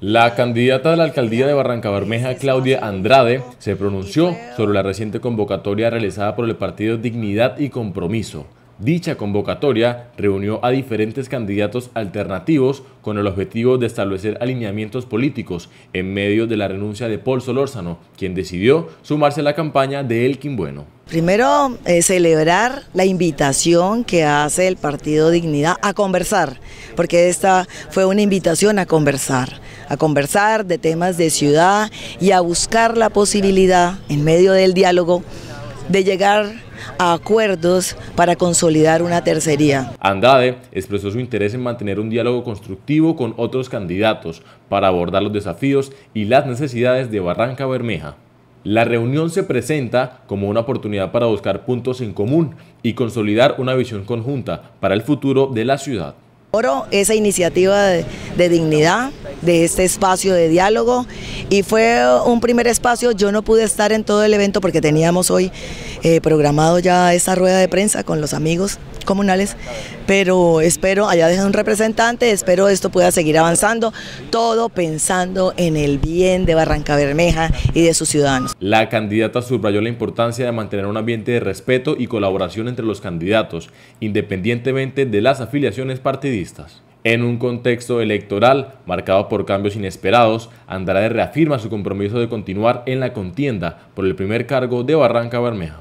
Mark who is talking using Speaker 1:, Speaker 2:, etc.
Speaker 1: La candidata de la alcaldía de Barranca Bermeja, Claudia Andrade, se pronunció sobre la reciente convocatoria realizada por el partido Dignidad y Compromiso Dicha convocatoria reunió a diferentes candidatos alternativos con el objetivo de establecer alineamientos políticos en medio de la renuncia de Paul Solórzano, quien decidió sumarse a la campaña de Elkin Bueno.
Speaker 2: Primero, eh, celebrar la invitación que hace el Partido Dignidad a conversar, porque esta fue una invitación a conversar, a conversar de temas de ciudad y a buscar la posibilidad, en medio del diálogo, de llegar acuerdos para consolidar una tercería.
Speaker 1: andade expresó su interés en mantener un diálogo constructivo con otros candidatos para abordar los desafíos y las necesidades de Barranca Bermeja. La reunión se presenta como una oportunidad para buscar puntos en común y consolidar una visión conjunta para el futuro de la ciudad.
Speaker 2: Oro, esa iniciativa de, de dignidad, de este espacio de diálogo. Y fue un primer espacio, yo no pude estar en todo el evento porque teníamos hoy eh, programado ya esta rueda de prensa con los amigos comunales, pero espero, allá dejan un representante, espero esto pueda seguir avanzando, todo pensando en el bien de Barranca Bermeja y de sus ciudadanos.
Speaker 1: La candidata subrayó la importancia de mantener un ambiente de respeto y colaboración entre los candidatos, independientemente de las afiliaciones partidistas. En un contexto electoral marcado por cambios inesperados, Andrade reafirma su compromiso de continuar en la contienda por el primer cargo de Barranca Bermeja.